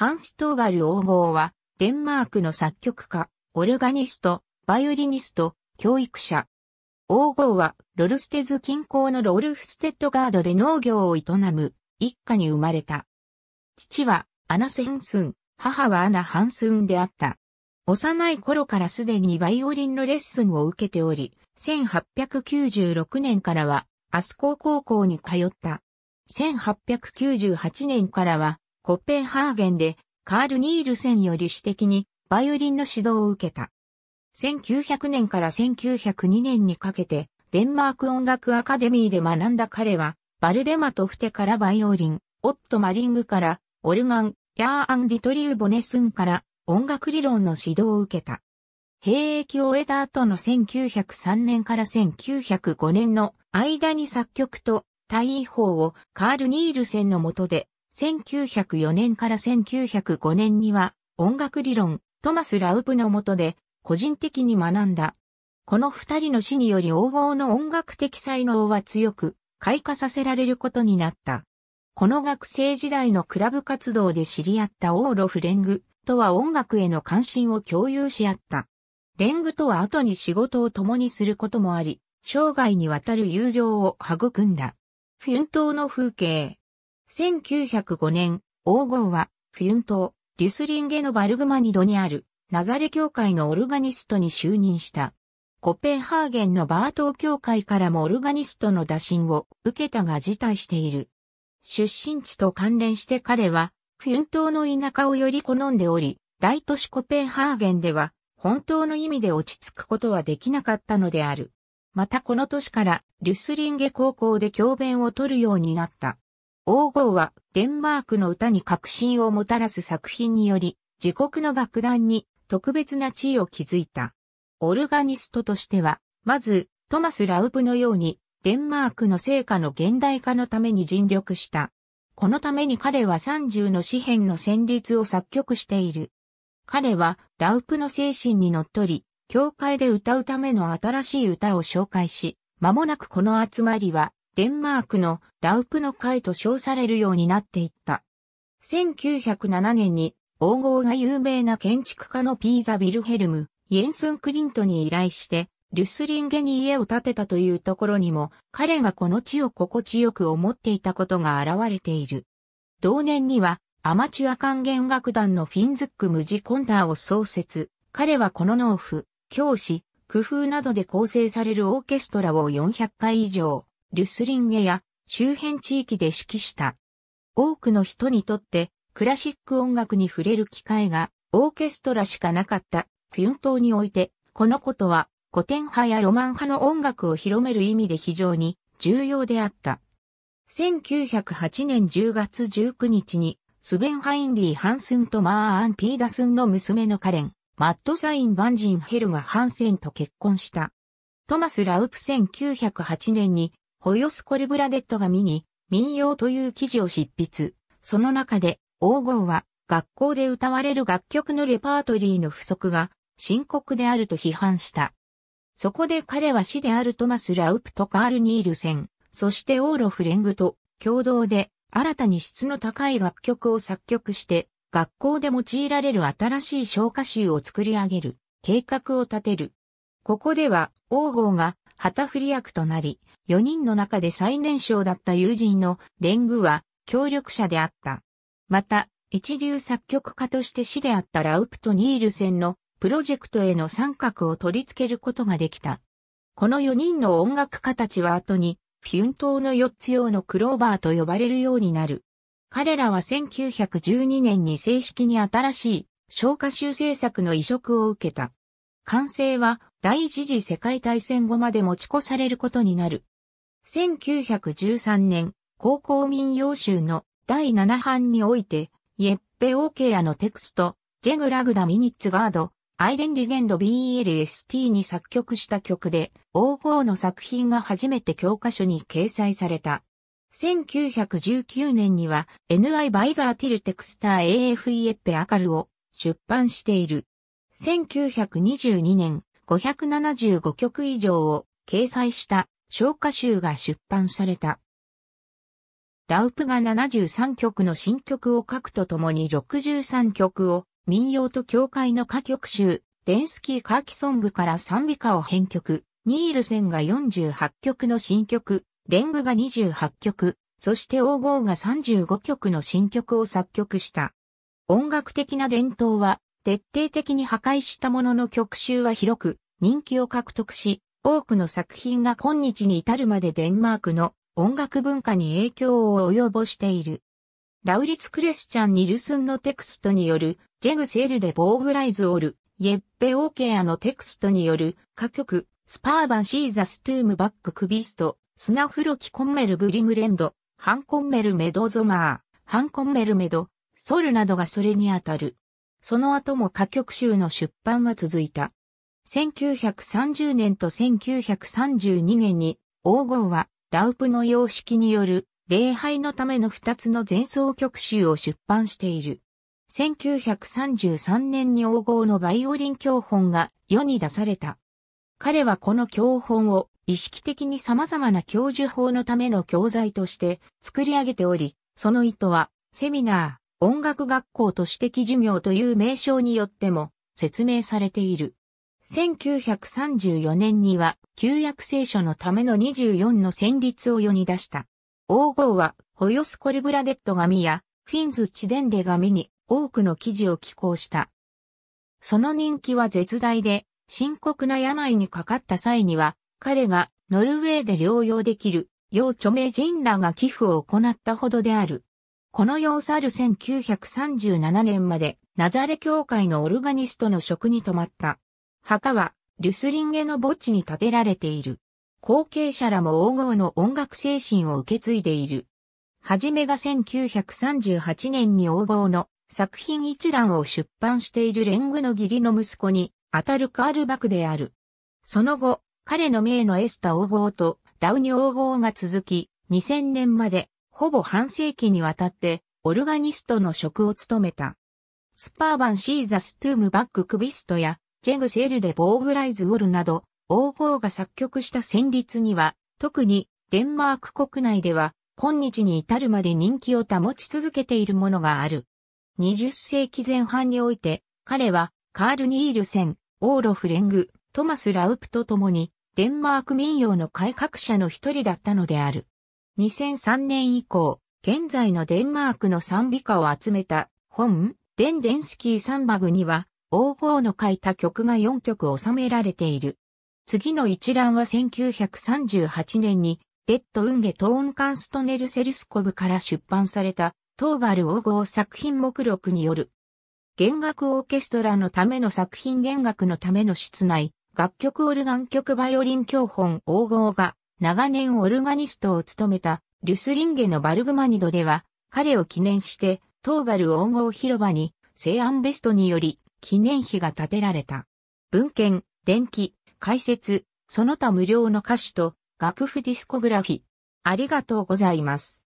ハンストーバル王号は、デンマークの作曲家、オルガニスト、バイオリニスト、教育者。王号は、ロルステズ近郊のロルフステッドガードで農業を営む、一家に生まれた。父は、アナ・センスン、母はアナ・ハンスンであった。幼い頃からすでにバイオリンのレッスンを受けており、1896年からは、アスコー高校に通った。1898年からは、コッペンハーゲンでカール・ニールセンより私的にバイオリンの指導を受けた。1900年から1902年にかけてデンマーク音楽アカデミーで学んだ彼はバルデマトフテからバイオリン、オット・マリングからオルガン、ヤー・アン・ディトリュー・ボネスンから音楽理論の指導を受けた。兵役を終えた後の1903年から1905年の間に作曲と大位法をカール・ニールセンの下で1904年から1905年には音楽理論トマス・ラウプのもとで個人的に学んだ。この二人の死により黄金の音楽的才能は強く開花させられることになった。この学生時代のクラブ活動で知り合ったオーロフ・レングとは音楽への関心を共有し合った。レングとは後に仕事を共にすることもあり、生涯にわたる友情を育んだ。奮闘の風景。1905年、王号は、フィュン島、デュスリンゲのバルグマニドにある、ナザレ教会のオルガニストに就任した。コペンハーゲンのバートー教会からもオルガニストの打診を受けたが辞退している。出身地と関連して彼は、フィン島の田舎をより好んでおり、大都市コペンハーゲンでは、本当の意味で落ち着くことはできなかったのである。またこの年から、リュスリンゲ高校で教鞭を取るようになった。王号はデンマークの歌に革新をもたらす作品により、自国の楽団に特別な地位を築いた。オルガニストとしては、まず、トマス・ラウプのように、デンマークの成果の現代化のために尽力した。このために彼は30の詩編の旋律を作曲している。彼は、ラウプの精神にのっとり、教会で歌うための新しい歌を紹介し、間もなくこの集まりは、デンマークのラウプの会と称されるようになっていった。1907年に黄金が有名な建築家のピーザ・ビルヘルム、イエンスン・クリントに依頼して、ルスリンゲに家を建てたというところにも、彼がこの地を心地よく思っていたことが現れている。同年には、アマチュア管弦楽団のフィンズック・ムジコンダーを創設。彼はこの農夫、教師、工夫などで構成されるオーケストラを400回以上、ルスリンゲや周辺地域で指揮した。多くの人にとってクラシック音楽に触れる機会がオーケストラしかなかったフィン島において、このことは古典派やロマン派の音楽を広める意味で非常に重要であった。1908年10月19日にスベン・ハインリー・ハンスンとマー・アン・ピーダスンの娘のカレン、マット・サイン・バンジン・ヘルがハンセンと結婚した。トマス・ラウプ1908年にホヨス・コルブラデットが見に、民謡という記事を執筆。その中で、王号は、学校で歌われる楽曲のレパートリーの不足が深刻であると批判した。そこで彼は死であるトマス・ラウプとカール・ニールセン、そしてオーロ・フレングと共同で新たに質の高い楽曲を作曲して学校で用いられる新しい昇華集を作り上げる計画を立てる。ここでは王号が旗振り役となり、4人の中で最年少だった友人のレングは協力者であった。また、一流作曲家として師であったラウプとニールセンのプロジェクトへの三角を取り付けることができた。この4人の音楽家たちは後に、フィュン島の4つ用のクローバーと呼ばれるようになる。彼らは1912年に正式に新しい消化修正作の移植を受けた。完成は第一次世界大戦後まで持ち越されることになる。1913年、高校民謡集の第七版において、イェッペオーケアのテクスト、ジェグラグダミニッツガード、アイデンリゲンド BLST に作曲した曲で、王后の作品が初めて教科書に掲載された。1919年には NI バイザーティルテクスター AF イエッペアカルを出版している。1922年、575曲以上を掲載した小歌集が出版された。ラウプが73曲の新曲を書くとともに63曲を民謡と教会の歌曲集、デンスキーカーキソングから賛美歌を編曲、ニールセンが48曲の新曲、レングが28曲、そして王号が35曲の新曲を作曲した。音楽的な伝統は徹底的に破壊したものの曲集は広く人気を獲得し、多くの作品が今日に至るまでデンマークの音楽文化に影響を及ぼしている。ラウリツ・クレスチャン・ニルスンのテクストによる、ジェグセールでボーグライズ・オル、イェッペ・オーケアのテクストによる、歌曲、スパーバン・シーザ・ストゥーム・バック・クビスト、スナフロキ・コンメル・ブリムレンド、ハンコンメル・メド・ゾマー、ハンコンメル・メド、ソルなどがそれにあたる。その後も歌曲集の出版は続いた。1930年と1932年に、王号は、ラウプの様式による、礼拝のための二つの前奏曲集を出版している。1933年に王号のバイオリン教本が世に出された。彼はこの教本を意識的に様々な教授法のための教材として作り上げており、その意図はセミナー、音楽学校と私的授業という名称によっても説明されている。1934年には旧約聖書のための24の旋律を世に出した。王号はホヨスコルブラデット紙やフィンズ・チデンデ紙に多くの記事を寄稿した。その人気は絶大で深刻な病にかかった際には彼がノルウェーで療養できる要著名人らが寄付を行ったほどである。この様子ある1937年まで、ナザレ教会のオルガニストの職に留まった。墓は、ルスリンゲの墓地に建てられている。後継者らも黄金の音楽精神を受け継いでいる。はじめが1938年に黄金の作品一覧を出版しているレングの義理の息子に、当たるカールバクである。その後、彼の名のエスタ黄金とダウニ黄金が続き、2000年までほぼ半世紀にわたって、オルガニストの職を務めた。スパーバンシーザストゥームバッククビストや、ジェグセルでボーグライズウォルなど、王鵬が作曲した旋律には、特にデンマーク国内では、今日に至るまで人気を保ち続けているものがある。20世紀前半において、彼はカール・ニールセン、オーロフ・レング、トマス・ラウプと共に、デンマーク民謡の改革者の一人だったのである。2003年以降、現在のデンマークの賛美歌を集めた本、デンデンスキーサンバグには、王号の書いた曲が4曲収められている。次の一覧は1938年に、デッド・ウンゲ・トーン・カンストネル・セルスコブから出版された、トーバル・王号作品目録による。弦楽オーケストラのための作品弦楽のための室内、楽曲オルガン曲バイオリン教本王号が長年オルガニストを務めたリュスリンゲのバルグマニドでは、彼を記念して、トーバル黄金広場に、西安ベストにより、記念碑が建てられた。文献、電気、解説、その他無料の歌詞と、楽譜ディスコグラフィ。ありがとうございます。